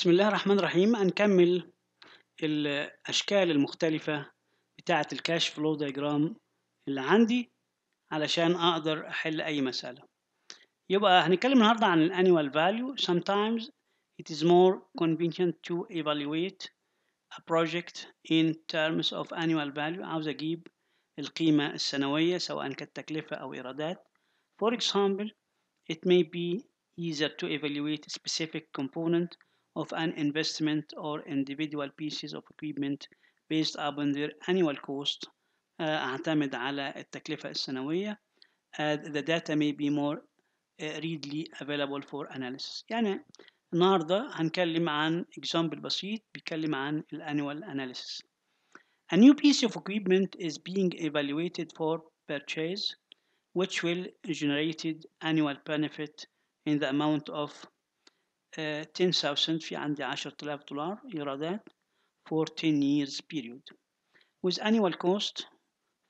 بسم الله الرحمن الرحيم هنكمل الأشكال المختلفة بتاعة الكاش فلو دايجرام اللي عندي علشان أقدر أحل أي مسألة يبقى هنتكلم النهاردة عن الـ annual value sometimes it is more convenient to evaluate a project in terms of annual value عاوز أجيب القيمة السنوية سواء كانت تكلفة أو إيرادات for example it may be easier to evaluate a specific component of an investment or individual pieces of equipment based upon their annual cost أعتمد uh, على التكلفة السنوية uh, the data may be more uh, readily available for analysis يعني النهاردة هنكلم عن example بسيط بيتكلم عن annual analysis A new piece of equipment is being evaluated for purchase which will generate annual benefit in the amount of 10000 في عندي 10000 دولار ايرادات for 10 years period with annual cost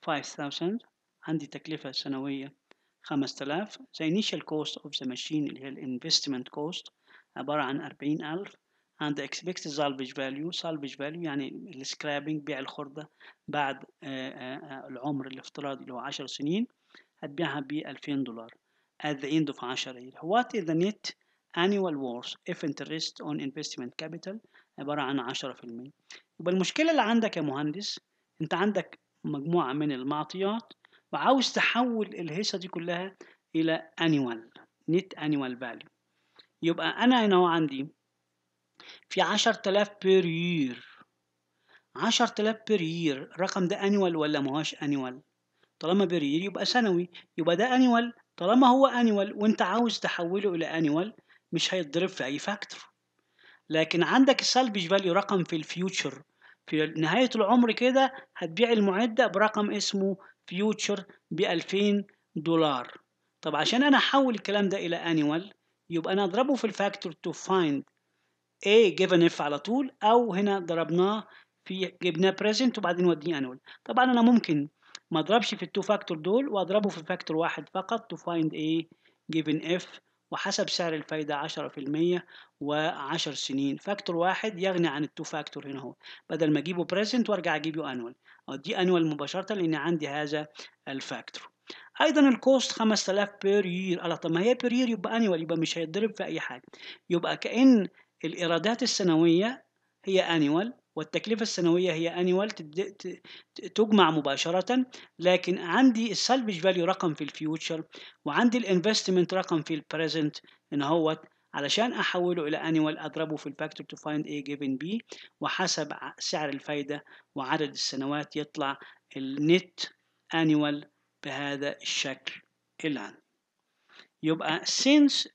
5000 عندي تكلفة سنوية 5000 the initial cost of the machine اللي هي investment cost عبارة عن 40000 and the expected salvage value salvage value يعني scrapping بيع الخردة بعد العمر الافتراضي اللي هو 10 سنين هتبيعها ب 2000 دولار at the end of 10 years what is the net annual worth if interest on investment capital عبارة عن 10% يبقى المشكلة اللي عندك يا مهندس انت عندك مجموعة من المعطيات وعاوز تحول الهيصة دي كلها إلى annual net annual value يبقى أنا هنا عندي في 10000 per year 10000 per year رقم ده annual ولا مهاش annual طالما per year يبقى سنوي يبقى ده annual طالما هو annual وانت عاوز تحوله إلى annual مش هيتضرب في اي فاكتور لكن عندك السالفج فاليو رقم في الفيوتشر في نهاية العمر كده هتبيع المعدة برقم اسمه فيوتشر ب 2000 دولار طب عشان انا احول الكلام ده الى انيوال يبقى انا اضربه في الفاكتور تو فايند a given if على طول او هنا ضربناه في جبناه present وبعدين وديه انيوال طبعا انا ممكن ما اضربش في التو فاكتور دول واضربه في فاكتور واحد فقط تو فايند a given if وحسب سعر الفايدة 10% و10 سنين فاكتور واحد يغني عن التو فاكتور هنا هو بدل ما اجيبه بريزنت وارجع اجيبه انوال او دي انوال مباشرة لان عندي هذا الفاكتور ايضا الكوست 5000 بير يير على طب ما هي بير يير يبقى انوال يبقى مش هيتضرب في اي حاجة يبقى كأن الايرادات السنوية هي انوال والتكلفة السنوية هي annual تجمع مباشرة لكن عندي السلفج فاليو رقم في الفيوتشر وعندي الانفستمنت رقم في البريزنت إن هو علشان أحوله إلى annual أضربه في الفاكتور تو فايند A given B وحسب سعر الفايدة وعدد السنوات يطلع النت annual بهذا الشكل الان يبقى since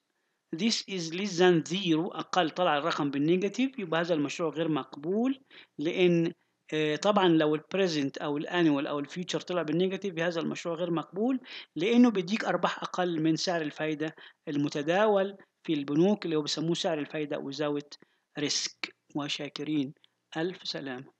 this is less than zero أقل طلع الرقم بالنيجاتيف يبقى هذا المشروع غير مقبول لأن آه، طبعا لو البريزنت او الأنوال او الفيوتشر طلع بالنيجاتيف هذا المشروع غير مقبول لانه بيديك ارباح اقل من سعر الفايده المتداول في البنوك اللي هو بيسموه سعر الفايده وزاوت ريسك وشاكرين الف سلامه